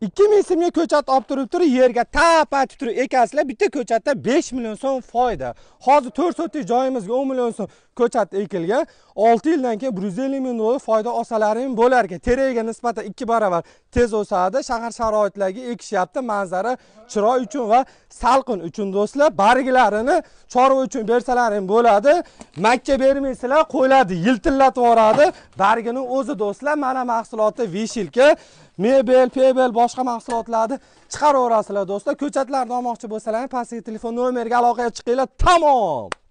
ikki ming so'mga ko'chat olib turib turib yerga tapa turib ekasizlar bitta ko'chatda besh million so'm foyda hozir to'rt sotik joyimizga o'n million so'm ko'chat ekilgan olti yildan keyin bir yuz ellik ming dollar foyda olsalar ham bo'lar ekan teragiga nisbatan ikki barobar tez o'sadi shahar sharoitlariga ekishyapti manzara chiroy uchun va salqin uchun do'stlar barglarini chorva uchun bersalar ham bo'ladi makka bermaysizlar qo'yiladi yiltillatib yuboradi bargini o'zi do'stlar mana mahsuloti veshilka mebel pebel boshqa mahsulotlarni chiqaraverasizlar do'stlar ko'chatlarni olmoqchi bo'lsalar pastdagi telefon nomeriga aloqaga chiqinglar tamom